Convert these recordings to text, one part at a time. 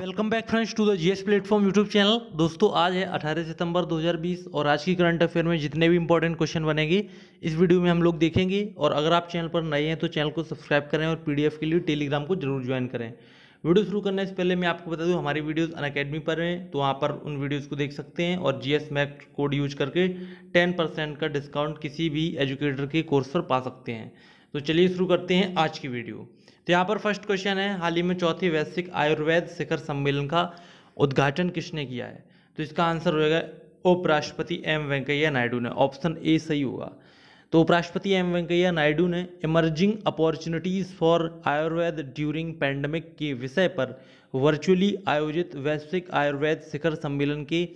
welcome back friends to the GS platform YouTube channel दोस्तों आज है 18 सितंबर 2020 और आज की करंट अफेयर में जितने भी इंपॉर्टेंट क्वेश्चन बनेंगे इस वीडियो में हम लोग देखेंगे और अगर आप चैनल पर नए हैं तो चैनल को सब्सक्राइब करें और पीडीएफ के लिए टेलीग्राम को जरूर ज्वाइन करें वीडियो शुरू करने से पहले मैं आपको बता दूँ हमारी वीडियोज़ अन अकेडमी पर हैं तो वहाँ पर उन वीडियोज़ को देख सकते हैं और जी एस कोड यूज करके टेन परसेंट का डिस्काउंट किसी भी एजुकेटर के कोर्स पर पा सकते हैं तो चलिए शुरू करते हैं आज की वीडियो तो यहाँ पर फर्स्ट क्वेश्चन है हाल ही में चौथी वैश्विक आयुर्वेद शिखर सम्मेलन का उद्घाटन किसने किया है तो इसका आंसर होगा उपराष्ट्रपति एम वेंकैया नायडू ने ऑप्शन ए सही होगा तो उपराष्ट्रपति एम वेंकैया नायडू ने emerging opportunities for Ayurveda during pandemic के विषय पर वर्चुअली आयोजित वैश्विक आयुर्वेद शिखर सम्मेलन के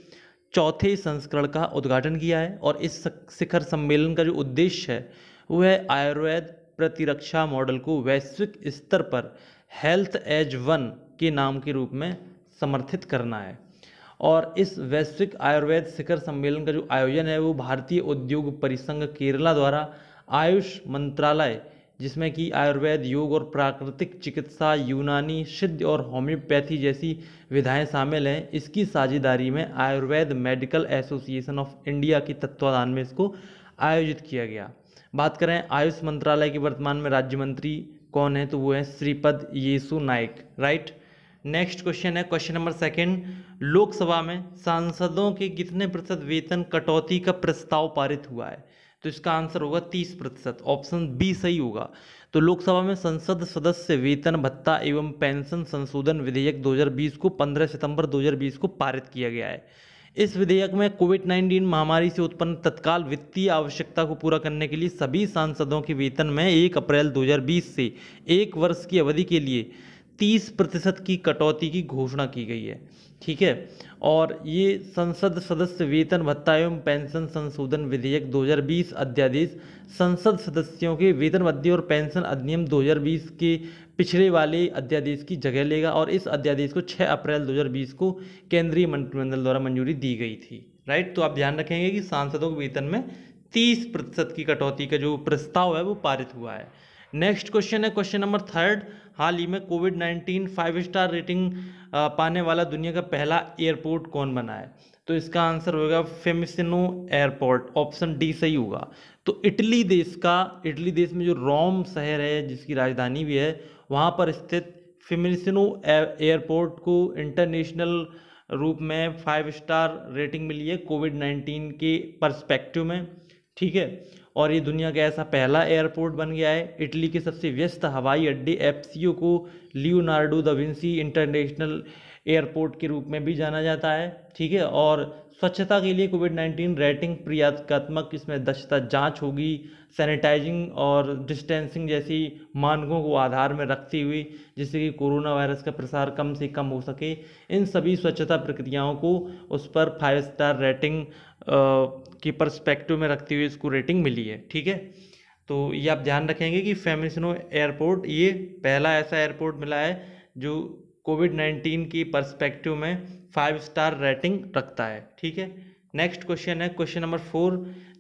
चौथे संस्करण का उद्घाटन किया है और इस शिखर सम्मेलन का जो उद्देश्य है वह है आयुर्वेद प्रतिरक्षा मॉडल को वैश्विक स्तर पर हेल्थ एज वन के नाम के रूप में समर्थित करना है और इस वैश्विक आयुर्वेद शिखर सम्मेलन का जो आयोजन है वो भारतीय उद्योग परिसंघ केरला द्वारा आयुष मंत्रालय जिसमें कि आयुर्वेद योग और प्राकृतिक चिकित्सा यूनानी सिद्ध और होम्योपैथी जैसी विधाएं शामिल हैं इसकी साझेदारी में Ayurveda medical association of India के तत्वाधान में इसको आयोजित किया गया बात करें आयुष मंत्रालय के वर्तमान में राज्य मंत्री कौन है तो वो है Shripad Yesso Naik right next question है क्वेश्चन नंबर सेकंड लोकसभा में सांसदों के कितने प्रतिशत वेतन कटौती का प्रस्ताव पारित हुआ है तो इसका आंसर होगा तीस प्रतिशत ऑप्शन बी सही होगा तो लोकसभा में संसद सदस्य वेतन भत्ता एवं पेंशन संशोधन विधेयक 2020 को 15 सितंबर 2020 को पारित किया गया है इस विधेयक में कोविड नाइन्टीन महामारी से उत्पन्न तत्काल वित्तीय आवश्यकता को पूरा करने के लिए सभी सांसदों के वेतन में एक अप्रैल 2020 से एक वर्ष की अवधि के लिए 30 प्रतिशत की कटौती की घोषणा की गई है ठीक है और ये संसद सदस्य वेतन भत्ता एवं पेंशन संशोधन विधेयक 2020 अध्यादेश संसद सदस्यों के वेतन भत्ते और पेंशन अधिनियम 2020 के पिछले वाले अध्यादेश की जगह लेगा और इस अध्यादेश को 6 अप्रैल 2020 को केंद्रीय मंत्रिमंडल द्वारा मंजूरी दी गई थी राइट तो आप ध्यान रखेंगे कि सांसदों के वेतन में तीस प्रतिशत की कटौती का जो प्रस्ताव है वो पारित हुआ है नेक्स्ट क्वेश्चन है क्वेश्चन नंबर थर्ड हाल ही में covid nineteen five star rating पाने वाला दुनिया का पहला एयरपोर्ट कौन बना है तो इसका आंसर होगा फेमिसिनो एयरपोर्ट ऑप्शन डी सही होगा तो इटली देश का इटली देश में जो रोम शहर है जिसकी राजधानी भी है वहाँ पर स्थित फेमिसिनो एयरपोर्ट को इंटरनेशनल रूप में फाइव स्टार रेटिंग मिली है कोविड नाइन्टीन के परस्पेक्टिव में ठीक है और ये दुनिया का ऐसा पहला एयरपोर्ट बन गया है इटली के सबसे व्यस्त हवाई अड्डे एफ को लियोनार्डो द इंटरनेशनल एयरपोर्ट के रूप में भी जाना जाता है ठीक है और स्वच्छता के लिए कोविड नाइन्टीन रेटिंग प्रयात्मक इसमें दक्षता जांच होगी सैनिटाइजिंग और डिस्टेंसिंग जैसी मानकों को आधार में रखती हुई जिससे कि कोरोना वायरस का प्रसार कम से कम हो सके इन सभी स्वच्छता प्रक्रियाओं को उस पर फाइव स्टार रेटिंग की परस्पेक्टिव में रखती हुई इसको रेटिंग मिली है ठीक है तो ये आप ध्यान रखेंगे कि फेमिसनो एयरपोर्ट ये पहला ऐसा एयरपोर्ट मिला है जो कोविड नाइन्टीन की पर्सपेक्टिव में फाइव स्टार रेटिंग रखता है ठीक है नेक्स्ट क्वेश्चन है question number four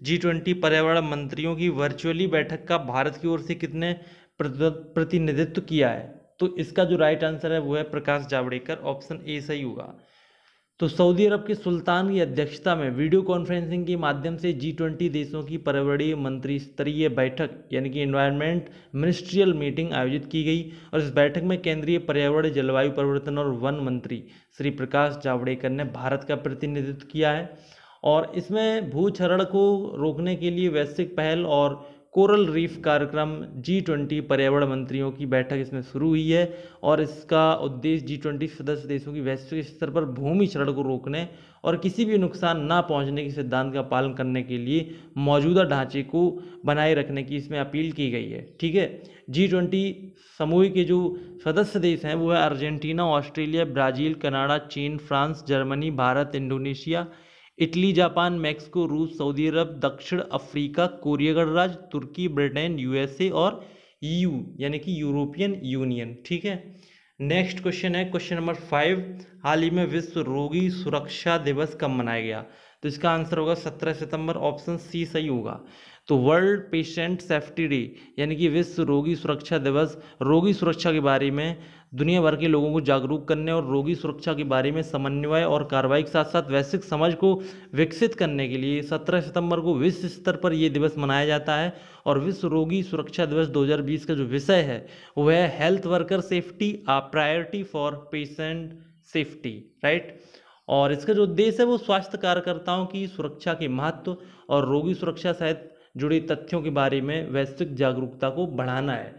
G twenty पर्यावरण मंत्रियों की वर्चुअली बैठक का भारत की ओर से कितने प्रतिनिधित्व किया है तो इसका जो राइट आंसर है वो है प्रकाश जावड़ेकर ऑप्शन ए सही होगा तो सऊदी अरब के सुल्तान की अध्यक्षता में वीडियो कॉन्फ्रेंसिंग के माध्यम से जी ट्वेंटी देशों की पर्यावरणीय मंत्री स्तरीय बैठक यानी कि इन्वायरमेंट मिनिस्ट्रियल मीटिंग आयोजित की गई और इस बैठक में केंद्रीय पर्यावरण जलवायु परिवर्तन और वन मंत्री श्री प्रकाश जावड़ेकर ने भारत का प्रतिनिधित्व किया है और इसमें भू को रोकने के लिए वैश्विक पहल और कोरल रीफ कार्यक्रम जी ट्वेंटी पर्यावरण मंत्रियों की बैठक इसमें शुरू हुई है और इसका उद्देश्य जी ट्वेंटी सदस्य देशों की वैश्विक स्तर पर भूमि क्षरण को रोकने और किसी भी नुकसान ना पहुंचने के सिद्धांत का पालन करने के लिए मौजूदा ढांचे को बनाए रखने की इसमें अपील की गई है ठीक है जी ट्वेंटी समूह के जो सदस्य देश हैं वो है अर्जेंटीना ऑस्ट्रेलिया ब्राज़ील कनाडा चीन France Germany Bharat Indonesia Italy Japan Mexico रूस सऊदी अरब दक्षिण अफ्रीका कोरिया गणराज तुर्की ब्रिटेन यूएसए और ईयू यानी कि यूरोपियन यूनियन ठीक है नेक्स्ट क्वेश्चन है क्वेश्चन नंबर फाइव हाल ही में विश्व रोगी सुरक्षा दिवस कब मनाया गया तो इसका आंसर होगा सत्रह सितंबर ऑप्शन सी सही होगा तो वर्ल्ड पेशेंट सेफ्टी डे यानी कि विश्व रोगी सुरक्षा दिवस रोगी सुरक्षा के बारे में दुनिया भर के लोगों को जागरूक करने और रोगी सुरक्षा के बारे में समन्वय और कार्रवाई के साथ साथ वैश्विक समझ को विकसित करने के लिए 17 सितंबर को विश्व स्तर पर यह दिवस मनाया जाता है और विश्व रोगी सुरक्षा दिवस 2020 का जो विषय है वह है health worker safety a priority for patient safety right और इसका जो उद्देश्य है वो स्वास्थ्य कार्यकर्ताओं की सुरक्षा के महत्व और रोगी सुरक्षा सहित जुड़ी तथ्यों के बारे में वैश्विक जागरूकता को बढ़ाना है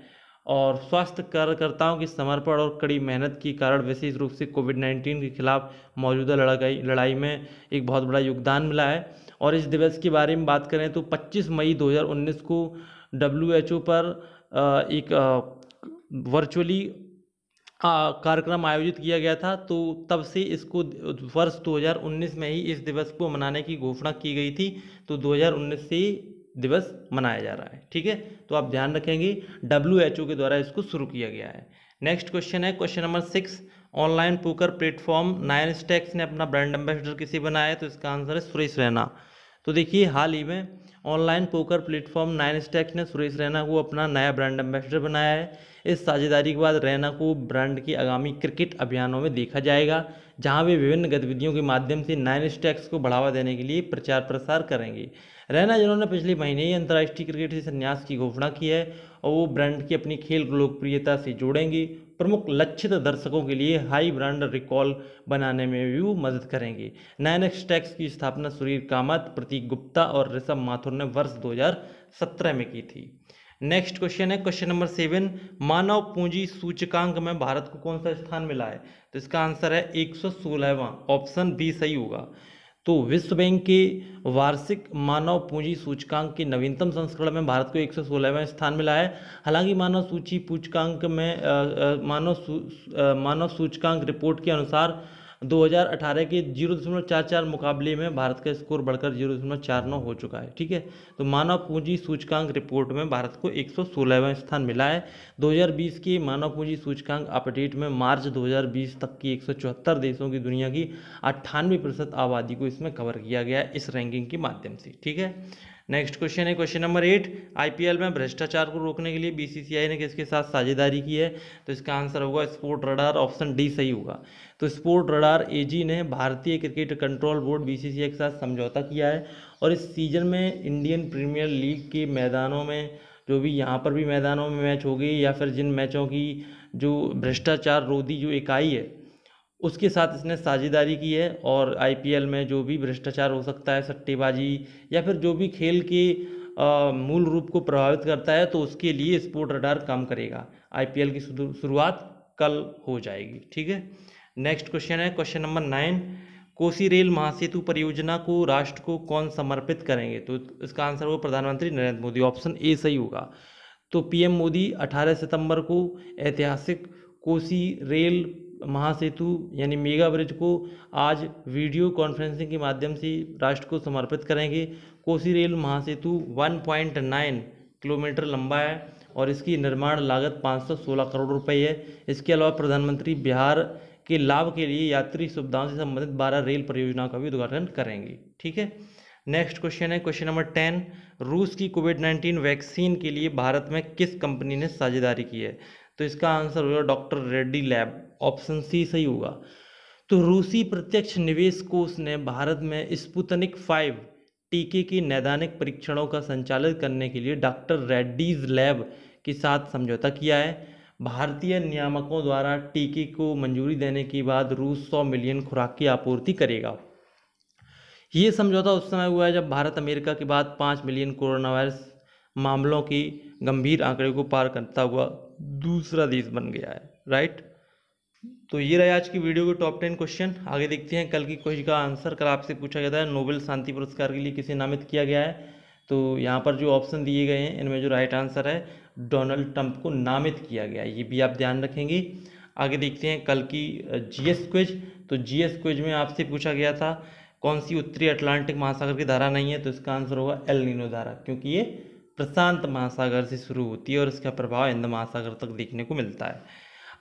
और स्वास्थ्य कार्यकर्ताओं की समर्पण और कड़ी मेहनत के कारण विशेष रूप से कोविड नाइन्टीन के खिलाफ मौजूदा लड़ाई लड़ाई में एक बहुत बड़ा योगदान मिला है और इस दिवस के बारे में बात करें तो 25 मई 2019 को डब्ल्यू पर एक वर्चुअली कार्यक्रम आयोजित किया गया था तो तब से इसको वर्ष 2019 में ही इस दिवस को मनाने की घोषणा की गई थी तो 2019 से दिवस मनाया जा रहा है ठीक है तो आप ध्यान रखेंगे डब्ल्यू एच ओ के द्वारा इसको शुरू किया गया है नेक्स्ट क्वेश्चन है question number six online poker platform nine stacks ने अपना ब्रांड एम्बेसडर किसी बनाया है तो इसका आंसर है सुरेश रैना तो देखिए हाल ही में online poker platform nine stacks ने सुरेश रैना को अपना नया ब्रांड एम्बेसडर बनाया है इस साझेदारी के बाद रैना को ब्रांड के आगामी क्रिकेट अभियानों में देखा जाएगा जहां वे विभिन्न गतिविधियों के माध्यम से नाइन स्टैक्स को बढ़ावा देने के लिए प्रचार प्रसार करेंगे रैना जिन्होंने पिछले महीने ही अंतर्राष्ट्रीय क्रिकेट से संन्यास की घोषणा की है और वो ब्रांड की अपनी खेल लोकप्रियता से जोड़ेंगी प्रमुख लक्षित दर्शकों के लिए हाई ब्रांड रिकॉल बनाने में भी मदद करेंगे नाइन एक्स टैक्स की स्थापना सुरीर कामत प्रतीक गुप्ता और ऋषभ माथुर ने वर्ष 2017 में की थी नेक्स्ट क्वेश्चन है क्वेश्चन नंबर सेवन मानव पूंजी सूचकांक में भारत को कौन सा स्थान मिला है तो इसका आंसर है एक सौ ऑप्शन बी सही होगा तो विश्व बैंक के वार्षिक मानव पूंजी सूचकांक के नवीनतम संस्करण में भारत को एक सौ सोलहवें स्थान मिला है हालांकि मानव सूची सूचकांक में मानव मानव सूचकांक रिपोर्ट के अनुसार 2018 के जीरो दशमलव चार चार मुकाबले में भारत का स्कोर बढ़कर जीरो दशमलव चार नौ हो चुका है ठीक है तो मानव पूंजी सूचकांक रिपोर्ट में भारत को एक स्थान मिला है 2020 की मानव पूंजी सूचकांक अपडेट में मार्च 2020 तक की चौहत्तर देशों की दुनिया की अट्ठानवे प्रतिशत आबादी को इसमें कवर किया गया है इस रैंकिंग के माध्यम से ठीक है नेक्स्ट क्वेश्चन है क्वेश्चन नंबर एट आईपीएल में भ्रष्टाचार को रोकने के लिए बीसीसीआई ने किसके साथ साझेदारी की है तो इसका आंसर होगा स्पोर्ट रडार ऑप्शन डी सही होगा तो स्पोर्ट रडार एजी ने भारतीय क्रिकेट कंट्रोल बोर्ड बीसीसीआई के साथ समझौता किया है और इस सीजन में इंडियन प्रीमियर लीग के मैदानों में जो भी यहाँ पर भी मैदानों में मैच होगी या फिर जिन मैचों की जो भ्रष्टाचार रोधी जो इकाई है उसके साथ इसने साझेदारी की है और आईपीएल में जो भी भ्रष्टाचार हो सकता है सट्टेबाजी या फिर जो भी खेल के मूल रूप को प्रभावित करता है तो उसके लिए स्पोर्ट रडार काम करेगा आईपीएल की शुरुआत कल हो जाएगी ठीक है नेक्स्ट क्वेश्चन है question number nine Kosi rail Mahasetu परियोजना को राष्ट्र को कौन समर्पित करेंगे तो इसका आंसर होगा प्रधानमंत्री नरेंद्र मोदी ऑप्शन ए सही होगा तो पीएम मोदी 18 सितंबर को ऐतिहासिक कोसी रेल महासेतु यानी मेगा ब्रिज को आज वीडियो कॉन्फ्रेंसिंग के माध्यम से राष्ट्र को समर्पित करेंगे कोसी रेल महासेतु 1.9 किलोमीटर लंबा है और इसकी निर्माण लागत 516 करोड़ रुपए है इसके अलावा प्रधानमंत्री बिहार के लाभ के लिए यात्री सुविधाओं से संबंधित बारह रेल परियोजनाओं का भी उद्घाटन करेंगे ठीक है नेक्स्ट क्वेश्चन है क्वेश्चन नंबर टेन रूस की कोविड नाइन्टीन वैक्सीन के लिए भारत में किस कंपनी ने साझेदारी की है तो इसका आंसर होगा doctor Reddy lab option C सही होगा तो रूसी प्रत्यक्ष निवेश कोष ने भारत में स्पुतनिक फाइव टीके की नैदानिक परीक्षणों का संचालित करने के लिए डॉक्टर रेड्डीज लैब के साथ समझौता किया है भारतीय नियामकों द्वारा टीके को मंजूरी देने के बाद रूस सौ मिलियन खुराक की आपूर्ति करेगा ये समझौता उस समय हुआ है जब भारत अमेरिका के बाद पाँच मिलियन कोरोना वायरस मामलों की गंभीर आंकड़े को पार करता हुआ दूसरा देश बन गया है राइट तो ये रहे आज की वीडियो के टॉप टेन क्वेश्चन आगे देखते हैं कल की क्वेश्चन का आंसर कल आपसे पूछा गया था नोबेल शांति पुरस्कार के लिए किसे नामित किया गया है तो यहाँ पर जो ऑप्शन दिए गए हैं इनमें जो राइट आंसर है डोनाल्ड ट्रंप को नामित किया गया है ये भी आप ध्यान रखेंगे आगे देखते हैं कल की जीएस क्विज तो जीएस क्विज में आपसे पूछा गया था कौन सी उत्तरी अटलांटिक महासागर की धारा नहीं है तो इसका आंसर होगा एल नीनो धारा क्योंकि ये प्रशांत महासागर से शुरू होती है और इसका प्रभाव हिंद महासागर तक देखने को मिलता है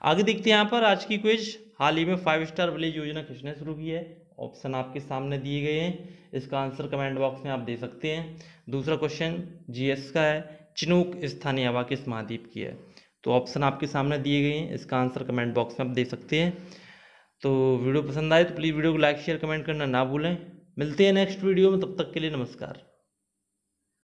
आगे देखते हैं यहाँ पर आज की क्विज हाल ही में फाइव स्टार विलेज योजना किसने शुरू की है ऑप्शन आपके सामने दिए गए हैं इसका आंसर कमेंट बॉक्स में आप दे सकते हैं दूसरा क्वेश्चन जीएस का है चिनूक स्थानीय हवा किस महाद्वीप की है तो ऑप्शन आपके सामने दिए गए हैं इसका आंसर कमेंट बॉक्स में आप दे सकते हैं तो वीडियो पसंद आए तो प्लीज़ वीडियो को लाइक शेयर कमेंट करना ना भूलें मिलते हैं नेक्स्ट वीडियो में तब तक के लिए नमस्कार